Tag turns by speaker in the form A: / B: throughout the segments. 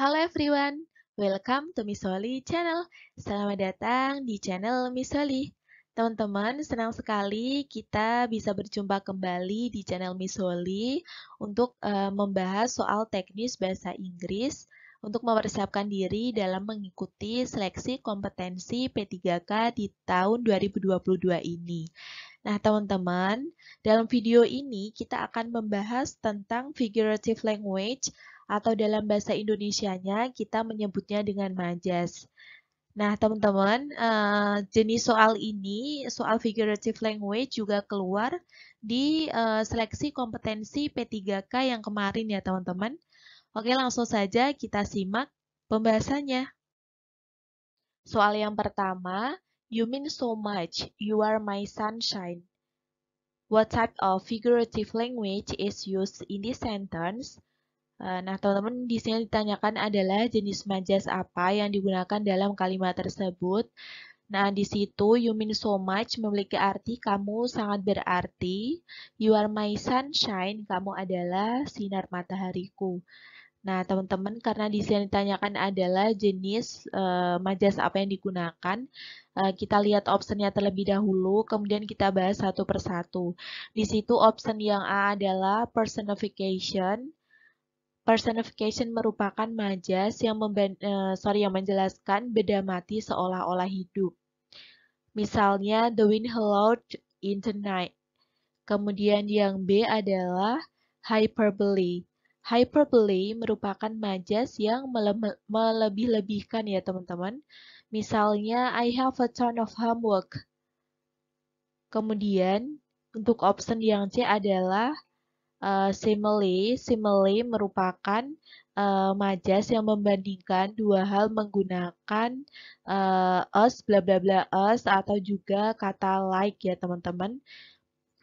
A: Halo everyone, welcome to Miss Holly channel. Selamat datang di channel Miss Holly. Teman-teman, senang sekali kita bisa berjumpa kembali di channel Miss Holly untuk uh, membahas soal teknis bahasa Inggris untuk mempersiapkan diri dalam mengikuti seleksi kompetensi P3K di tahun 2022 ini. Nah, teman-teman, dalam video ini kita akan membahas tentang figurative language atau dalam bahasa Indonesianya kita menyebutnya dengan majas. Nah, teman-teman, eh, jenis soal ini, soal figurative language juga keluar di eh, seleksi kompetensi P3K yang kemarin ya, teman-teman. Oke, langsung saja kita simak pembahasannya. Soal yang pertama, you mean so much, you are my sunshine. What type of figurative language is used in this sentence? Eh, nah, teman-teman, di sini ditanyakan adalah jenis majas apa yang digunakan dalam kalimat tersebut. Nah, di situ you mean so much memiliki arti kamu sangat berarti. You are my sunshine, kamu adalah sinar matahariku. Nah, teman-teman, karena di sini ditanyakan adalah jenis uh, majas apa yang digunakan, uh, kita lihat optionnya terlebih dahulu, kemudian kita bahas satu persatu. Di situ option yang A adalah personification, Personification merupakan majas yang memben, eh, sorry yang menjelaskan beda mati seolah-olah hidup. Misalnya the wind howled in the night. Kemudian yang B adalah hyperbole. Hyperbole merupakan majas yang mele melebih-lebihkan ya teman-teman. Misalnya I have a ton of homework. Kemudian untuk option yang C adalah Uh, simile, simile merupakan uh, majas yang membandingkan dua hal menggunakan uh, eh, us, bla bla bla us, atau juga kata like ya teman-teman.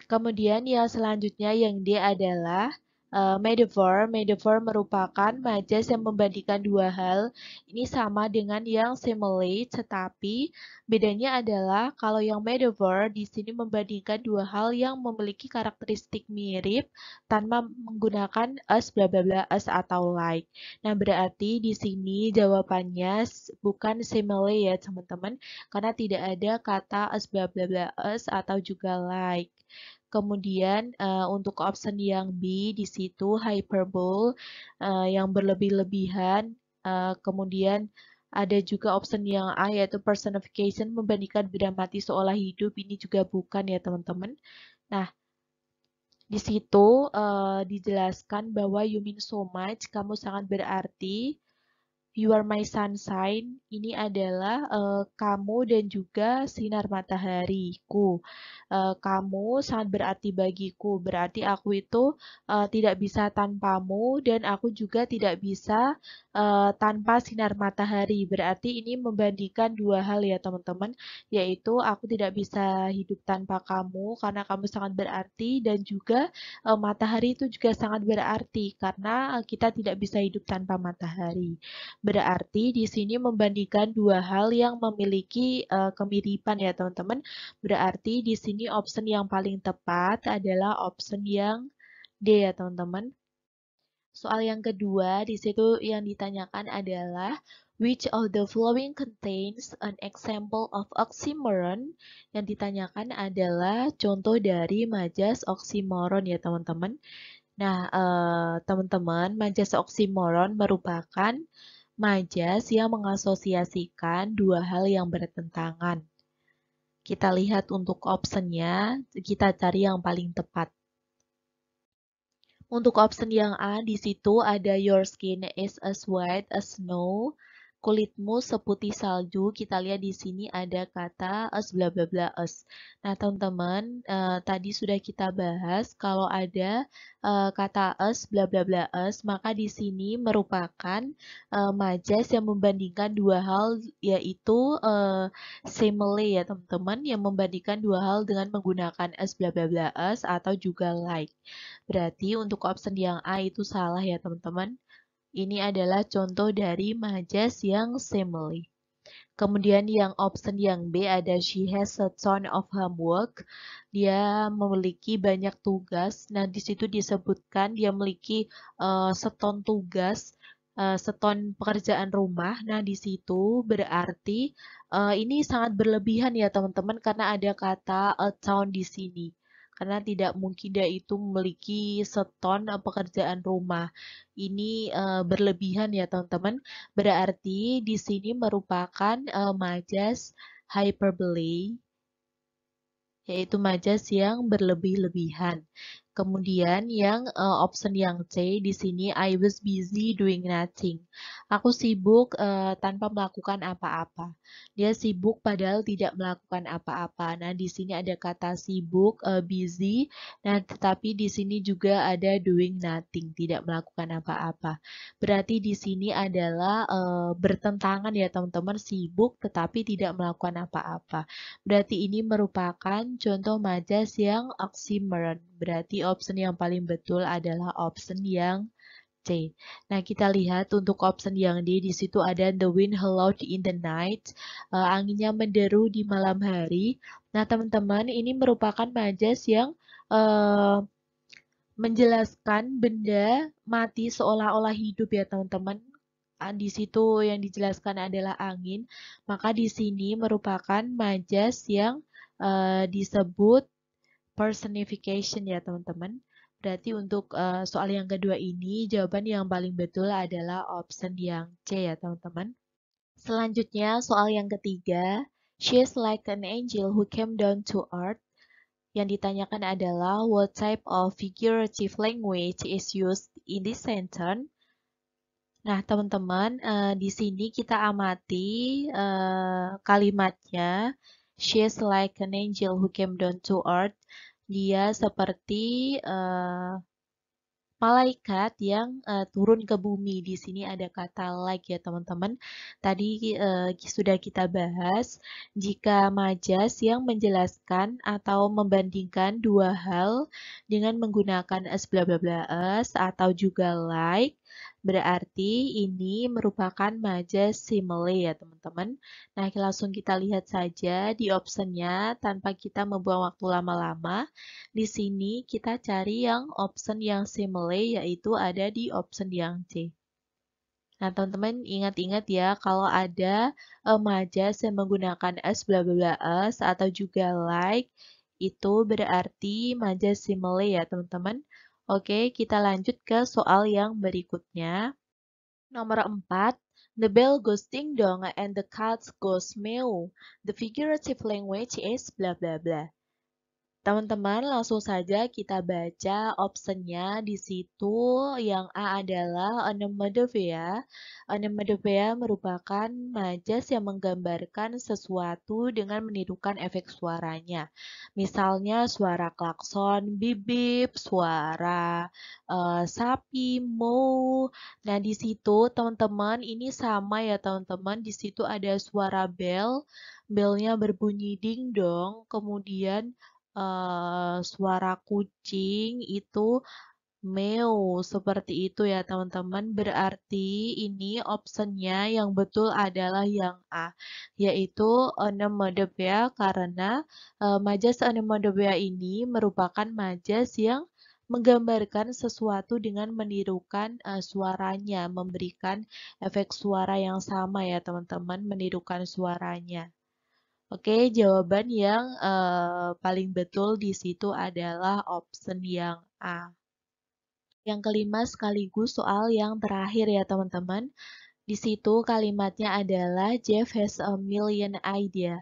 A: Kemudian yang selanjutnya yang dia adalah Uh, eh, metaphor, metaphor merupakan majas yang membandingkan dua hal. Ini sama dengan yang simile, tetapi bedanya adalah kalau yang metaphor di sini membandingkan dua hal yang memiliki karakteristik mirip tanpa menggunakan as bla bla bla as atau like. Nah, berarti di sini jawabannya bukan simile ya, teman-teman, karena tidak ada kata as bla bla bla as atau juga like. Kemudian uh, untuk option yang B di situ hyperbole uh, yang berlebih-lebihan. Uh, kemudian ada juga option yang A yaitu personification membandingkan benda mati seolah hidup ini juga bukan ya teman-teman. Nah, di situ uh, dijelaskan bahwa you mean so much, kamu sangat berarti You Are My Sunshine ini adalah uh, kamu dan juga sinar matahariku. Uh, kamu sangat berarti bagiku, berarti aku itu uh, tidak bisa tanpamu dan aku juga tidak bisa uh, tanpa sinar matahari. Berarti ini membandingkan dua hal ya teman-teman, yaitu aku tidak bisa hidup tanpa kamu karena kamu sangat berarti dan juga uh, matahari itu juga sangat berarti karena kita tidak bisa hidup tanpa matahari. Berarti di sini membandingkan dua hal yang memiliki uh, kemiripan ya teman-teman. Berarti di sini option yang paling tepat adalah option yang D ya teman-teman. Soal yang kedua, di situ yang ditanyakan adalah Which of the following contains an example of oxymoron? Yang ditanyakan adalah contoh dari majas oxymoron ya teman-teman. Nah, eh, teman-teman, uh, majas oxymoron merupakan majas yang mengasosiasikan dua hal yang bertentangan. Kita lihat untuk optionnya, kita cari yang paling tepat. Untuk option yang A, di situ ada your skin is as white as snow, kulitmu seputih salju. Kita lihat di sini ada kata es bla bla bla es. Nah, teman-teman, uh, tadi sudah kita bahas kalau ada uh, kata es bla bla bla es, maka di sini merupakan uh, majas yang membandingkan dua hal yaitu uh, simile ya, teman-teman, yang membandingkan dua hal dengan menggunakan es bla bla bla es atau juga like. Berarti untuk option yang A itu salah ya, teman-teman. Ini adalah contoh dari majas yang simile. Kemudian yang option yang B ada she has a ton of homework. Dia memiliki banyak tugas. Nah, di situ disebutkan dia memiliki uh, seton tugas, uh, seton pekerjaan rumah. Nah, di situ berarti uh, ini sangat berlebihan ya, teman-teman, karena ada kata a ton di sini karena tidak mungkin dia itu memiliki seton pekerjaan rumah. Ini uh, berlebihan ya teman-teman. Berarti di sini merupakan uh, majas hyperbole yaitu majas yang berlebih-lebihan. Kemudian yang uh, option yang C di sini I was busy doing nothing. Aku sibuk uh, tanpa melakukan apa-apa. Dia sibuk padahal tidak melakukan apa-apa. Nah, di sini ada kata sibuk, uh, busy. Nah, tetapi di sini juga ada doing nothing, tidak melakukan apa-apa. Berarti di sini adalah uh, bertentangan ya teman-teman, sibuk tetapi tidak melakukan apa-apa. Berarti ini merupakan contoh majas yang oxymoron. Berarti option yang paling betul adalah option yang C. Nah, kita lihat untuk option yang D, di situ ada the wind howled in the night, uh, anginnya menderu di malam hari. Nah, teman-teman, ini merupakan majas yang uh, menjelaskan benda mati seolah-olah hidup ya, teman-teman. Ah, di situ yang dijelaskan adalah angin, maka di sini merupakan majas yang uh, disebut personification ya teman-teman. Berarti untuk uh, soal yang kedua ini jawaban yang paling betul adalah option yang C ya teman-teman. Selanjutnya soal yang ketiga, she is like an angel who came down to earth. Yang ditanyakan adalah what type of figurative language is used in this sentence? Nah, teman-teman, uh, di sini kita amati uh, kalimatnya. She's like an angel who came down to earth. Dia seperti uh, malaikat yang uh, turun ke bumi. Di sini ada kata like ya teman-teman. Tadi uh, sudah kita bahas jika majas yang menjelaskan atau membandingkan dua hal dengan menggunakan as bla bla bla as atau juga like Berarti ini merupakan majas simile ya teman-teman. Nah langsung kita lihat saja di optionnya tanpa kita membuang waktu lama-lama. Di sini kita cari yang option yang simile yaitu ada di option yang C. Nah, teman-teman ingat-ingat ya kalau ada uh, eh, majas yang menggunakan s bla bla s atau juga like itu berarti majas simile ya, teman-teman. Oke, kita lanjut ke soal yang berikutnya. Nomor 4. The bell goes ding dong and the cat goes meow. The figurative language is bla bla bla. Teman-teman, langsung saja kita baca optionnya di situ. Yang A adalah onomatopoeia. Onomatopoeia merupakan majas yang menggambarkan sesuatu dengan menirukan efek suaranya. Misalnya suara klakson, bibip, suara uh, sapi, moo. Nah, di situ teman-teman ini sama ya teman-teman. Di situ ada suara bel. Belnya berbunyi ding dong. Kemudian Eh, suara kucing itu meow, seperti itu ya teman-teman. Berarti ini optionnya yang betul adalah yang A, yaitu onomatopoeia karena uh, majas onomatopoeia ini merupakan majas yang menggambarkan sesuatu dengan menirukan uh, suaranya, memberikan efek suara yang sama ya teman-teman, menirukan suaranya. Oke, jawaban yang uh, paling betul di situ adalah option yang A. Yang kelima sekaligus soal yang terakhir ya teman-teman. Di situ kalimatnya adalah Jeff has a million idea.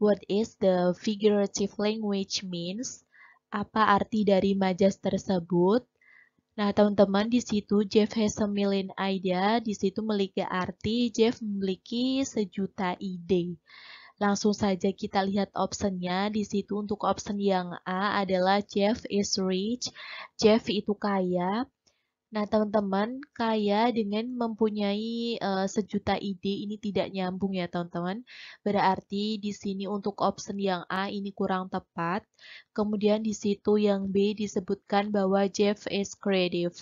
A: What is the figurative language means? Apa arti dari majas tersebut? Nah, teman-teman, di situ Jeff has a million idea. Di situ memiliki arti Jeff memiliki sejuta ide. Langsung saja kita lihat optionnya. Di situ untuk option yang A adalah Jeff is rich. Jeff itu kaya. Nah, teman-teman, kaya dengan mempunyai uh, sejuta ide ini tidak nyambung ya, teman-teman. Berarti di sini untuk option yang A ini kurang tepat. Kemudian di situ yang B disebutkan bahwa Jeff is creative.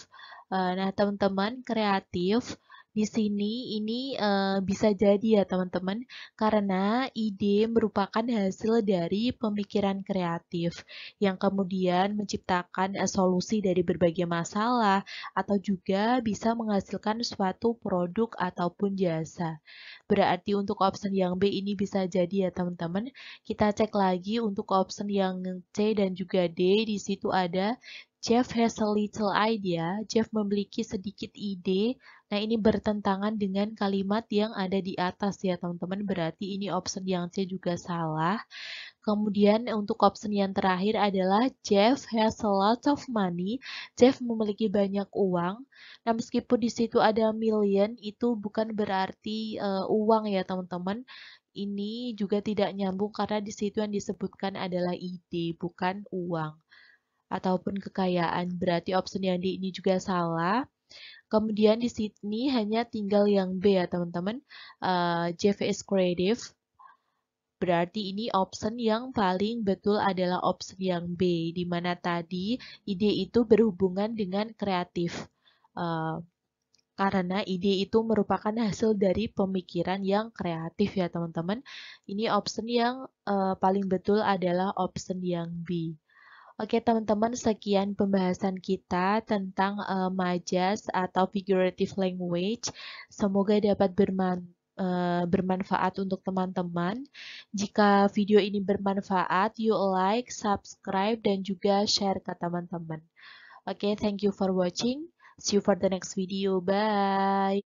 A: Uh, nah, teman-teman, kreatif di sini ini e, bisa jadi ya teman-teman karena ide merupakan hasil dari pemikiran kreatif yang kemudian menciptakan e, solusi dari berbagai masalah atau juga bisa menghasilkan suatu produk ataupun jasa. Berarti untuk option yang B ini bisa jadi ya teman-teman. Kita cek lagi untuk option yang C dan juga D di situ ada Jeff has a little idea. Jeff memiliki sedikit ide Nah, ini bertentangan dengan kalimat yang ada di atas ya, teman-teman. Berarti ini option yang C juga salah. Kemudian untuk option yang terakhir adalah Jeff has a lot of money. Jeff memiliki banyak uang. Nah, meskipun di situ ada million, itu bukan berarti uh, uang ya, teman-teman. Ini juga tidak nyambung karena di situ yang disebutkan adalah ide, bukan uang ataupun kekayaan. Berarti option yang di ini juga salah. Kemudian di sini hanya tinggal yang B ya teman-teman. Uh, eh, JVS Creative. Berarti ini option yang paling betul adalah option yang B. Di mana tadi ide itu berhubungan dengan kreatif. Uh, karena ide itu merupakan hasil dari pemikiran yang kreatif ya teman-teman. Ini option yang uh, paling betul adalah option yang B. Oke teman-teman, sekian pembahasan kita tentang uh, majas atau figurative language. Semoga dapat bermanfaat eh, bermanfaat untuk teman-teman. Jika video ini bermanfaat, you like, subscribe, dan juga share ke teman-teman. Oke, thank you for watching. See you for the next video. Bye!